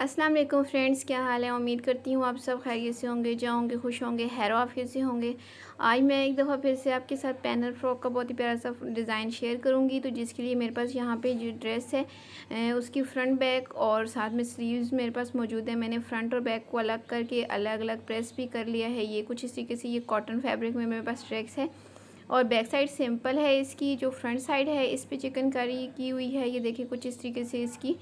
अस्सलाम वालेकुम फ्रेंड्स क्या हाल है उम्मीद करती हूँ आप सब खैरियत से होंगे जो होंगे खुश होंगे हैरो आफियत से होंगे आज मैं एक दफ़ा फिर से आपके साथ पैनल फ्रॉक का बहुत ही प्यारा सा डिज़ाइन शेयर करूँगी तो जिसके लिए मेरे पास यहाँ पे जो ड्रेस है उसकी फ्रंट बैक और साथ में स्लीव्स मेरे पास मौजूद है मैंने फ्रंट और बैक को अलग करके अलग अलग प्रेस भी कर लिया है ये कुछ इस तरीके से ये कॉटन फैब्रिक में मेरे पास ट्रैक्स है और बैक साइड सिंपल है इसकी जो फ्रंट साइड है इस पर चिकनकारी की हुई है ये देखिए कुछ इस तरीके से इसकी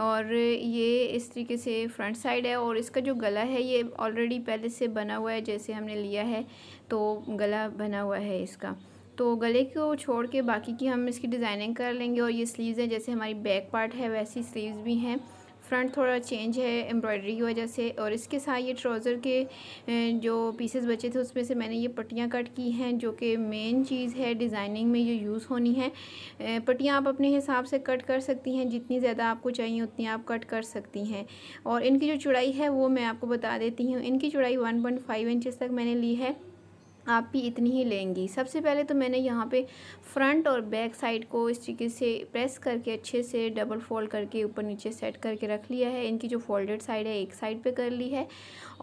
और ये इस तरीके से फ्रंट साइड है और इसका जो गला है ये ऑलरेडी पहले से बना हुआ है जैसे हमने लिया है तो गला बना हुआ है इसका तो गले को छोड़ के बाकी की हम इसकी डिज़ाइनिंग कर लेंगे और ये स्लीव्स हैं जैसे हमारी बैक पार्ट है वैसी स्लीव्स भी हैं फ्रंट थोड़ा चेंज है एम्ब्रॉयडरी की वजह से और इसके साथ ये ट्राउज़र के जो पीसेस बचे थे उसमें से मैंने ये पट्टियाँ कट की हैं जो कि मेन चीज़ है डिज़ाइनिंग में ये यूज़ होनी है पट्टियाँ आप अपने हिसाब से कट कर सकती हैं जितनी ज़्यादा आपको चाहिए उतनी आप कट कर सकती हैं और इनकी जो चुड़ाई है वो मैं आपको बता देती हूँ इनकी चुड़ाई वन पॉइंट फाइव इंचज़ तक मैंने ली है आप भी इतनी ही लेंगी सबसे पहले तो मैंने यहाँ पे फ्रंट और बैक साइड को इस तरीके से प्रेस करके अच्छे से डबल फोल्ड करके ऊपर नीचे सेट करके रख लिया है इनकी जो फोल्डेड साइड है एक साइड पे कर ली है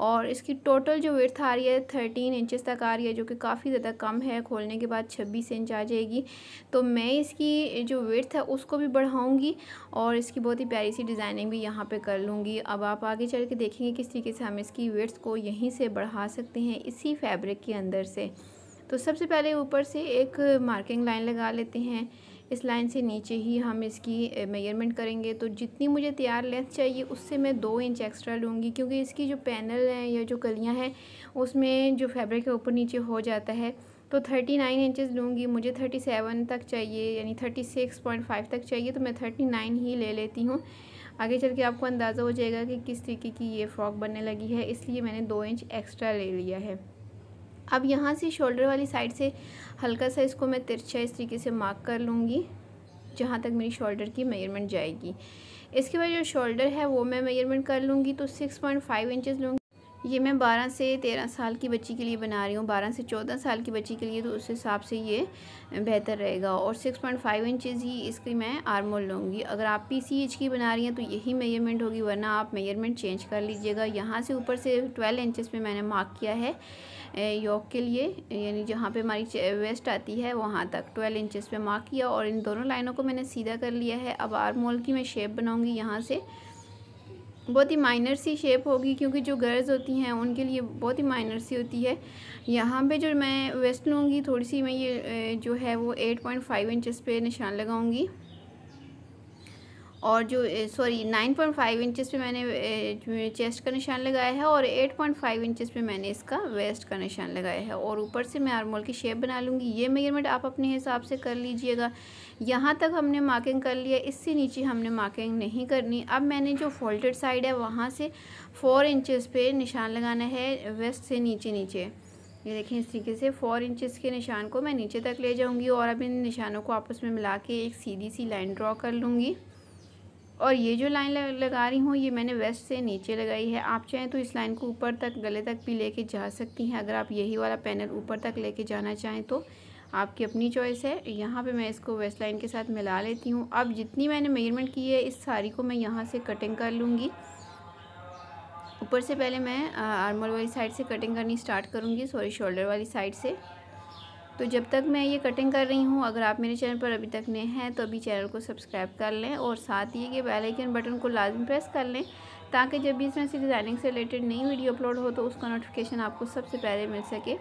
और इसकी टोटल जो विर्थ आ रही है थर्टीन इंचज़ तक आ रही है जो कि काफ़ी ज़्यादा कम है खोलने के बाद छब्बीस इंच आ जाएगी तो मैं इसकी जो विर्थ है उसको भी बढ़ाऊँगी और इसकी बहुत ही प्यारी सी डिज़ाइनिंग भी यहाँ पर कर लूँगी अब आप आगे चल के देखेंगे किस तरीके से हम इसकी विर्थ को यहीं से बढ़ा सकते हैं इसी फैब्रिक के अंदर से तो सबसे पहले ऊपर से एक मार्किंग लाइन लगा लेते हैं इस लाइन से नीचे ही हम इसकी मेजरमेंट करेंगे तो जितनी मुझे तैयार लेंथ चाहिए उससे मैं दो इंच एक्स्ट्रा लूँगी क्योंकि इसकी जो पैनल है या जो कलियाँ हैं उसमें जो फैब्रिक है ऊपर नीचे हो जाता है तो थर्टी नाइन इंचज़ लूँगी मुझे थर्टी सेवन तक चाहिए यानी थर्टी सिक्स पॉइंट फाइव तक चाहिए तो मैं थर्टी नाइन ही ले लेती हूँ आगे चल के आपको अंदाज़ा हो जाएगा कि किस तरीके की ये फ़्रॉक बनने लगी है इसलिए मैंने दो इंच एक्स्ट्रा ले लिया है अब यहाँ से शोल्डर वाली साइड से हल्का सा इसको मैं तिरछा इस तरीके से मार्क कर लूँगी जहाँ तक मेरी शोल्डर की मेजरमेंट जाएगी इसके बाद जो शोल्डर है वो मैं मेजरमेंट कर लूँगी तो सिक्स पॉइंट फाइव इंचज़ लूँगी ये मैं बारह से तेरह साल की बच्ची के लिए बना रही हूँ बारह से चौदह साल की बच्ची के लिए तो उस हिसाब से ये बेहतर रहेगा और सिक्स पॉइंट फाइव इंचज़ ही इसकी मैं आर्मोल लूँगी अगर आप पी सी एच की बना रही हैं तो यही मेजरमेंट होगी वरना आप मेजरमेंट चेंज कर लीजिएगा यहाँ से ऊपर से ट्वेल्व इंचज़ पर मैंने मार्क किया है योग के लिए यानी जहाँ पे हमारी वेस्ट आती है वहाँ तक ट्वेल्व इंचज़ पे मार्क किया और इन दोनों लाइनों को मैंने सीधा कर लिया है अब आर्मोल की मैं शेप बनाऊँगी यहाँ से बहुत ही माइनर सी शेप होगी क्योंकि जो गर्ल्स होती हैं उनके लिए बहुत ही माइनर सी होती है यहाँ पे जो मैं वेस्ट लूँगी थोड़ी सी मैं ये जो है वो एट पॉइंट फाइव इंचज़ पे निशान लगाऊँगी और जो sorry nine point five inches पे मैंने चेस्ट का निशान लगाया है और एट पॉइंट फाइव इंचज़ पे मैंने इसका वेस्ट का निशान लगाया है और ऊपर से मैं आर्मोल की शेप बना लूँगी ये मेजरमेंट आप अपने हिसाब से कर लीजिएगा यहाँ तक हमने मार्किंग कर लिया इससे नीचे हमने मार्किंग नहीं करनी अब मैंने जो फोल्टेड साइड है वहाँ से फोर इंचज़ पे निशान लगाना है वेस्ट से नीचे नीचे ये देखें इस तरीके से फोर इंचज़ के निशान को मैं नीचे तक ले जाऊँगी और अब इन निशानों को आपस में मिला के एक सीधी सी लाइन ड्रॉ कर लूँगी और ये जो लाइन लगा रही हूँ ये मैंने वेस्ट से नीचे लगाई है आप चाहें तो इस लाइन को ऊपर तक गले तक भी लेके जा सकती हैं अगर आप यही वाला पैनल ऊपर तक लेके जाना चाहें तो आपकी अपनी चॉइस है यहाँ पे मैं इसको वेस्ट लाइन के साथ मिला लेती हूँ अब जितनी मैंने मेजरमेंट की है इस साड़ी को मैं यहाँ से कटिंग कर लूँगी ऊपर से पहले मैं आर्मल वाली साइड से कटिंग करनी स्टार्ट करूँगी सॉरी शोल्डर वाली साइड से तो जब तक मैं ये कटिंग कर रही हूँ अगर आप मेरे चैनल पर अभी तक नए हैं तो अभी चैनल को सब्सक्राइब कर लें और साथ ही कि बेल आइकन बटन को लाजमी प्रेस कर लें ताकि जब भी इस तरह से डिज़ाइनिंग से रिलेटेड नई वीडियो अपलोड हो तो उसका नोटिफिकेशन आपको सबसे पहले मिल सके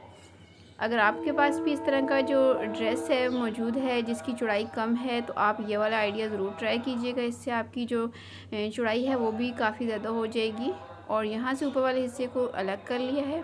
अगर आपके पास भी इस तरह का जो ड्रेस है मौजूद है जिसकी चौड़ाई कम है तो आप ये वाला आइडिया ज़रूर ट्राई कीजिएगा इससे आपकी जो चौड़ाई है वो भी काफ़ी ज़्यादा हो जाएगी और यहाँ से ऊपर वाले हिस्से को अलग कर लिया है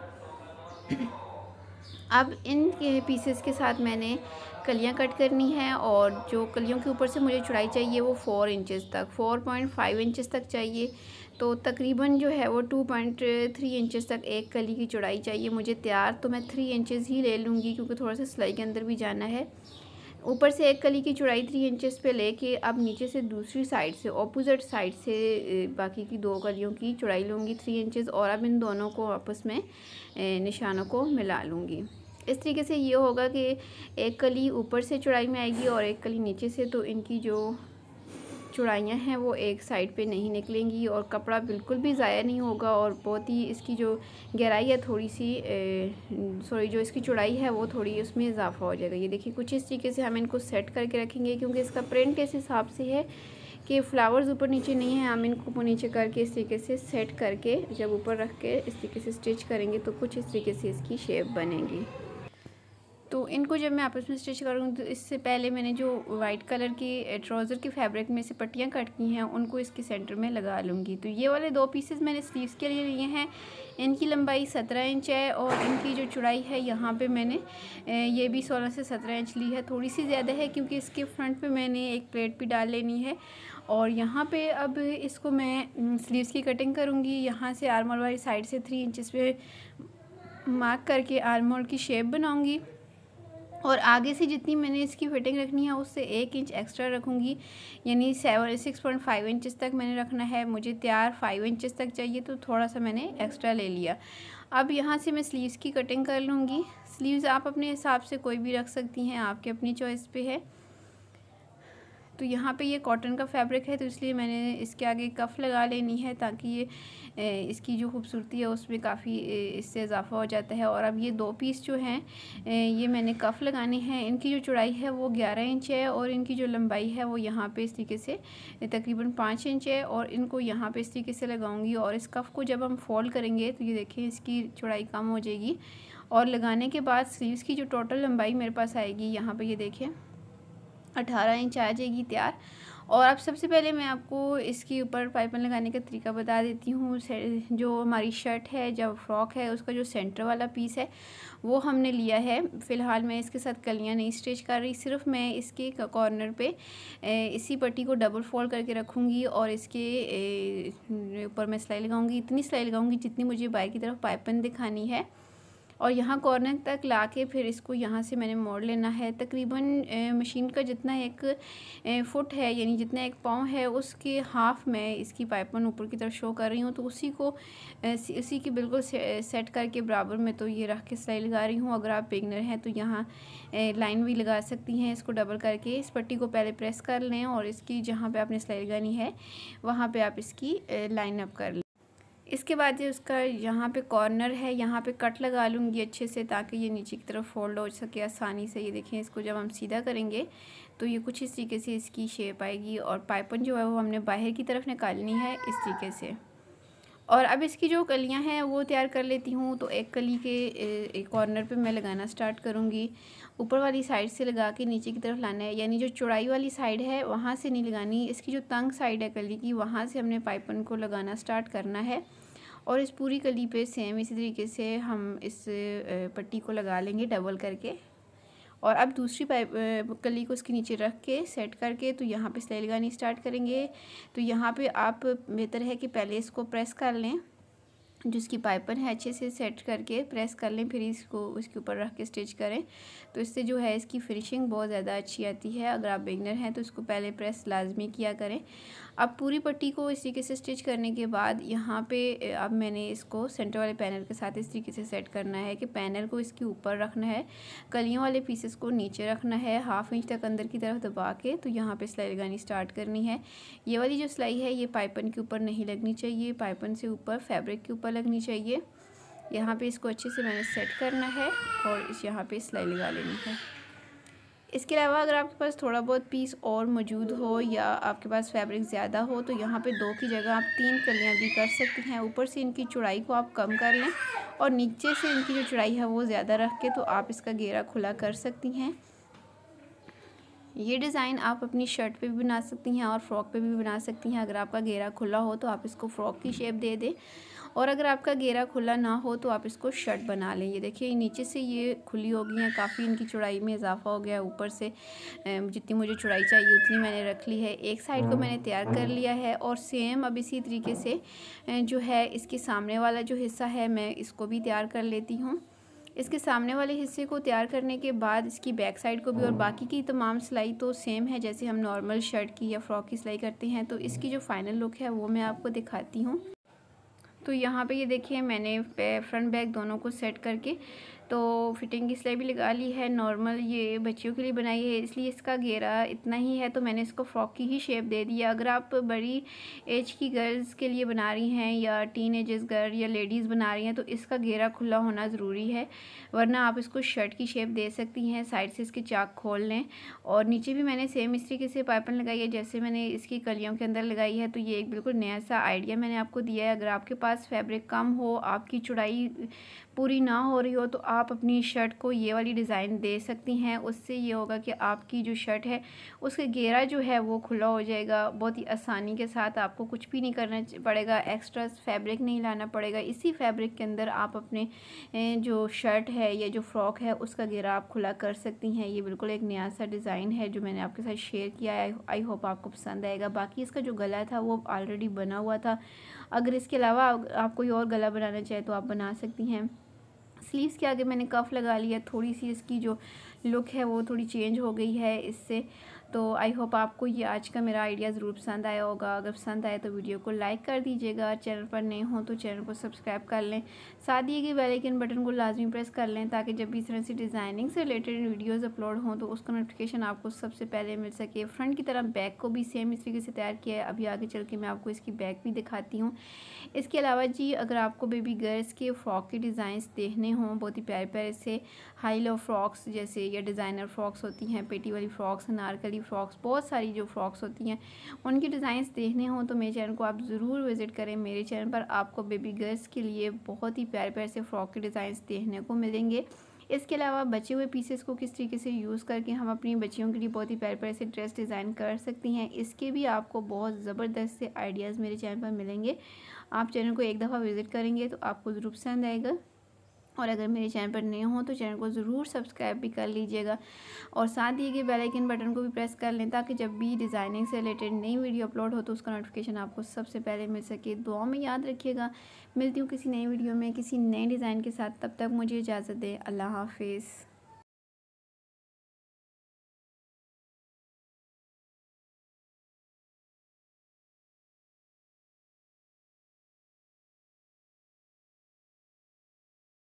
अब इन के पीसेस के साथ मैंने कलियाँ कट करनी है और जो कलियों के ऊपर से मुझे चुड़ाई चाहिए वो फ़ोर इंचेस तक फ़ोर पॉइंट फाइव इंचेस तक चाहिए तो तकरीबन जो है वो टू पॉइंट थ्री इंचज़ तक एक कली की चुड़ाई चाहिए मुझे तैयार तो मैं थ्री इंचज़ ही ले लूँगी क्योंकि थोड़ा सा सिलाई के अंदर भी जाना है ऊपर से एक कली की चौड़ाई थ्री इंचेस पे लेके अब नीचे से दूसरी साइड से ऑपोजिट साइड से बाकी की दो कलियों की चौड़ाई लूँगी थ्री इंचेस और अब इन दोनों को आपस में निशानों को मिला लूँगी इस तरीके से ये होगा कि एक कली ऊपर से चौड़ाई में आएगी और एक कली नीचे से तो इनकी जो चौड़ाइयाँ हैं वो एक साइड पे नहीं निकलेंगी और कपड़ा बिल्कुल भी ज़ाया नहीं होगा और बहुत ही इसकी जो गहराई है थोड़ी सी सॉरी जो इसकी चौड़ाई है वो थोड़ी उसमें इजाफा हो जाएगा ये देखिए कुछ इस तरीके से हम इनको सेट करके रखेंगे क्योंकि इसका प्रिंट इस हिसाब से है कि फ्लावर्स ऊपर नीचे नहीं है हम इनको ऊपर नीचे करके इस तरीके से सेट करके जब ऊपर रख के इस तरीके से स्टिच करेंगे तो कुछ इस तरीके से इसकी शेप बनेगी तो इनको जब मैं आपस में स्टिच करूँगी तो इससे पहले मैंने जो वाइट कलर की ट्राउज़र की फैब्रिक में से पट्टियाँ कट की हैं उनको इसके सेंटर में लगा लूँगी तो ये वाले दो पीसेस मैंने स्लीव्स के लिए लिए हैं इनकी लंबाई सत्रह इंच है और इनकी जो चौड़ाई है यहाँ पे मैंने ये भी सोलह से सत्रह इंच ली है थोड़ी सी ज़्यादा है क्योंकि इसके फ्रंट पर मैंने एक प्लेट भी डाल लेनी है और यहाँ पे अब इसको मैं स्लीव्स की कटिंग करूँगी यहाँ से आर्मोल वाली साइड से थ्री इंचज़ पे मार्क करके आर्मोल की शेप बनाऊँगी और आगे से जितनी मैंने इसकी फिटिंग रखनी है उससे एक इंच एक्स्ट्रा रखूँगी यानी seven six point five inches तक मैंने रखना है मुझे तैयार फाइव इंचज़ तक चाहिए तो थोड़ा सा मैंने एक्स्ट्रा ले लिया अब यहाँ से मैं स्लीव्स की कटिंग कर लूँगी स्लीव्स आप अपने हिसाब से कोई भी रख सकती हैं आपके अपनी चॉइस पे है तो यहाँ पे ये कॉटन का फैब्रिक है तो इसलिए मैंने इसके आगे कफ़ लगा लेनी है ताकि ये इसकी जो खूबसूरती है उसमें काफ़ी इससे इजाफा हो जाता है और अब ये दो पीस जो हैं ये मैंने कफ़ लगाने हैं इनकी जो चौड़ाई है वो ग्यारह इंच है और इनकी जो लंबाई है वो यहाँ पर इस तरीके से तकरीबन पाँच इंच है और इनको यहाँ पर इस तरीके से लगाऊँगी और इस कफ़ को जब हम फोल्ड करेंगे तो ये देखें इसकी चौड़ाई कम हो जाएगी और लगाने के बाद स्लीव्स की जो टोटल लंबाई मेरे पास आएगी यहाँ पर ये देखें अठारह इंच आ जाएगी तैयार और अब सबसे पहले मैं आपको इसके ऊपर पाइपन लगाने का तरीका बता देती हूँ जो हमारी शर्ट है जब फ्रॉक है उसका जो सेंटर वाला पीस है वो हमने लिया है फ़िलहाल मैं इसके साथ कलियाँ नहीं स्टिच कर रही सिर्फ मैं इसके कॉर्नर पे इसी पट्टी को डबल फोल्ड करके रखूँगी और इसके ऊपर मैं सिलाई लगाऊँगी इतनी सिलाई लगाऊँगी जितनी मुझे बाई की तरफ पाइपन दिखानी है और यहाँ कॉर्नर तक ला के फिर इसको यहाँ से मैंने मोड़ लेना है तकरीबन मशीन का जितना एक फुट है यानी जितना एक पाँव है उसके हाफ़ मैं इसकी पाइपन ऊपर की तरफ शो कर रही हूँ तो उसी को उसी की बिल्कुल से, सेट करके बराबर में तो ये रख के सिलाई लगा रही हूँ अगर आप बिगनर हैं तो यहाँ लाइन भी लगा सकती हैं इसको डबल करके इस पट्टी को पहले प्रेस कर लें और इसकी जहाँ पर आपने सिलाई लगानी है वहाँ पर आप इसकी लाइन अप कर लें इसके बाद ये उसका यहाँ पे कॉर्नर है यहाँ पे कट लगा लूँगी अच्छे से ताकि ये नीचे की तरफ फोल्ड हो सके आसानी से ये देखें इसको जब हम सीधा करेंगे तो ये कुछ इस तरीके से इसकी शेप आएगी और पाइपन जो है वो हमने बाहर की तरफ निकालनी है इस तरीके से और अब इसकी जो कलियाँ हैं वो तैयार कर लेती हूँ तो एक कली के कॉर्नर पे मैं लगाना स्टार्ट करूँगी ऊपर वाली साइड से लगा के नीचे की तरफ लाना है यानी जो चौड़ाई वाली साइड है वहाँ से नहीं लगानी इसकी जो तंग साइड है कली की वहाँ से हमने पाइपन को लगाना स्टार्ट करना है और इस पूरी कली पे सेम इसी तरीके से हम इस पट्टी को लगा लेंगे डबल करके और अब दूसरी पाइप कली को इसके नीचे रख के सेट करके तो यहाँ पे सिलाई लगानी स्टार्ट करेंगे तो यहाँ पे आप बेहतर है कि पहले इसको प्रेस कर लें जिसकी पाइपन है अच्छे से सेट करके प्रेस कर लें फिर इसको उसके ऊपर रख के स्टिच करें तो इससे जो है इसकी फिनिशिंग बहुत ज़्यादा अच्छी आती है अगर आप बिगनर हैं तो इसको पहले प्रेस लाजमी किया करें अब पूरी पट्टी को इस तरीके से स्टिच करने के बाद यहाँ पे अब मैंने इसको सेंटर वाले पैनल के साथ इस तरीके से सेट करना है कि पैनल को इसके ऊपर रखना है कलियों वाले पीसेस को नीचे रखना है हाफ इंच तक अंदर की तरफ दबा के तो यहाँ पे सिलाई लगानी स्टार्ट करनी है ये वाली जो सिलाई है ये पाइपन के ऊपर नहीं लगनी चाहिए पाइपन से ऊपर फैब्रिक के ऊपर लगनी चाहिए यहाँ पर इसको अच्छे से मैंने सेट करना है और इस यहाँ पर सिलाई लगा लेनी है इसके अलावा अगर आपके पास थोड़ा बहुत पीस और मौजूद हो या आपके पास फैब्रिक ज़्यादा हो तो यहाँ पे दो की जगह आप तीन कलियाँ भी कर सकती हैं ऊपर से इनकी चौड़ाई को आप कम कर लें और नीचे से इनकी जो चौड़ाई है वो ज़्यादा रख के तो आप इसका घेरा खुला कर सकती हैं ये डिज़ाइन आप अपनी शर्ट पे भी बना सकती हैं और फ्रॉक पे भी बना सकती हैं अगर आपका घेरा खुला हो तो आप इसको फ्रॉक की शेप दे दें और अगर आपका घेरा खुला ना हो तो आप इसको शर्ट बना लें ये देखिए नीचे से ये खुली हो गई हैं काफ़ी इनकी चौड़ाई में इजाफा हो गया है ऊपर से जितनी मुझे चौड़ाई चाहिए उतनी मैंने रख ली है एक साइड को मैंने तैयार कर लिया है और सेम अब इसी तरीके से जो है इसके सामने वाला जो हिस्सा है मैं इसको भी तैयार कर लेती हूँ इसके सामने वाले हिस्से को तैयार करने के बाद इसकी बैक साइड को भी और हाँ। बाकी की तमाम सिलाई तो सेम है जैसे हम नॉर्मल शर्ट की या फ्रॉक की सिलाई करते हैं तो इसकी जो फाइनल लुक है वो मैं आपको दिखाती हूँ तो यहाँ पे ये देखिए मैंने फ्रंट बैक दोनों को सेट करके तो फिटिंग की सिलाई भी लगा ली है नॉर्मल ये बच्चियों के लिए बनाई है इसलिए इसका घेरा इतना ही है तो मैंने इसको फ्रॉक की ही शेप दे दिया अगर आप बड़ी एज की गर्ल्स के लिए बना रही हैं या टीन एजर्स गर्ल या लेडीज़ बना रही हैं तो इसका घेरा खुला होना ज़रूरी है वरना आप इसको शर्ट की शेप दे सकती हैं साइड से इसके चाक खोल लें और नीचे भी मैंने सेम इस तरीके से पाइपन लगाई है जैसे मैंने इसकी कलियों के अंदर लगाई है तो ये एक बिल्कुल नया सा आइडिया मैंने आपको दिया है अगर आपके पास फैब्रिक कम हो आपकी चुड़ाई पूरी ना हो रही हो तो आप अपनी शर्ट को ये वाली डिज़ाइन दे सकती हैं उससे ये होगा कि आपकी जो शर्ट है उसका घेरा जो है वो खुला हो जाएगा बहुत ही आसानी के साथ आपको कुछ भी नहीं करना पड़ेगा एक्स्ट्रा फैब्रिक नहीं लाना पड़ेगा इसी फैब्रिक के अंदर आप अपने जो शर्ट है या जो फ्रॉक है उसका घेरा आप खुला कर सकती हैं ये बिल्कुल एक नया सा डिज़ाइन है जो मैंने आपके साथ शेयर किया है आई होप आपको पसंद आएगा बाकी इसका जो गला था वो ऑलरेडी बना हुआ था अगर इसके अलावा आप कोई और गला बनाना चाहे तो आप बना सकती हैं स्लीव्स के आगे मैंने कफ़ लगा लिया थोड़ी सी इसकी जो लुक है वो थोड़ी चेंज हो गई है इससे तो आई होप आपको ये आज का मेरा आइडिया ज़रूर पसंद आया होगा अगर पसंद आए तो वीडियो को लाइक कर दीजिएगा चैनल पर नए हों तो चैनल को सब्सक्राइब कर लें साथ ही कि बटन को लाजमी प्रेस कर लें ताकि जब भी इस तरह से डिज़ाइनिंग से रिलेटेड वीडियोज़ अपलोड हों तो उसका नोटिफिकेशन आपको सबसे पहले मिल सके फ्रंट की तरह बैक को भी सेम इस तरीके से तैयार किया है अभी आगे चल के मैं आपको इसकी बैक भी दिखाती हूँ इसके अलावा जी अगर आपको बेबी गर्ल्स के फ़्रॉक के डिज़ाइंस देखने हों बहुत ही प्यारे प्यारे से हाई लो फ्रॉक्स जैसे या डिज़ाइनर फ्रॉक्स होती हैं पेटी वाली फ़्रॉक्स नारकली वाली फ़्रॉक्स बहुत सारी जो फ़्रॉक्स होती हैं उनकी डिज़ाइंस देखने हों तो मेरे चैनल को आप ज़रूर विज़िट करें मेरे चैनल पर आपको बेबी गर्ल्स के लिए बहुत ही प्यारे प्यार से फ़्रॉक के डिज़ाइंस देखने को मिलेंगे इसके अलावा बचे हुए पीसेस को किस तरीके से यूज़ करके हम अपनी बच्चियों के लिए बहुत ही प्यारे प्यारे से ड्रेस डिज़ाइन कर सकती हैं इसके भी आपको बहुत ज़बरदस्त से आइडियाज़ मेरे चैनल पर मिलेंगे आप चैनल को एक दफ़ा विज़िट करेंगे तो आपको ज़रूर पसंद आएगा और अगर मेरे चैनल पर नए हो तो चैनल को ज़रूर सब्सक्राइब भी कर लीजिएगा और साथ ही ये बेल आइकन बटन को भी प्रेस कर लें ताकि जब भी डिज़ाइनिंग से रिलेटेड नई वीडियो अपलोड हो तो उसका नोटिफिकेशन आपको सबसे पहले मिल सके दुआ में याद रखिएगा मिलती हूँ किसी नई वीडियो में किसी नए डिज़ाइन के साथ तब तक मुझे इजाज़त दें अल्लाह हाफिज़